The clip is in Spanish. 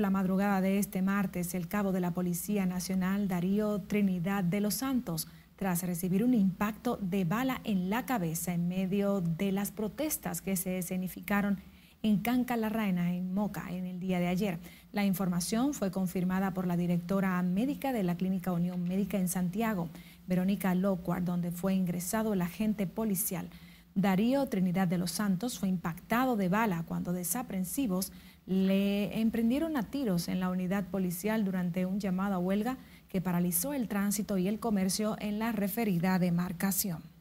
La madrugada de este martes, el cabo de la Policía Nacional, Darío Trinidad de los Santos, tras recibir un impacto de bala en la cabeza en medio de las protestas que se escenificaron en Canca La Reina, en Moca, en el día de ayer. La información fue confirmada por la directora médica de la Clínica Unión Médica en Santiago, Verónica Locuar, donde fue ingresado el agente policial. Darío Trinidad de los Santos fue impactado de bala cuando desaprensivos le emprendieron a tiros en la unidad policial durante un llamado a huelga que paralizó el tránsito y el comercio en la referida demarcación.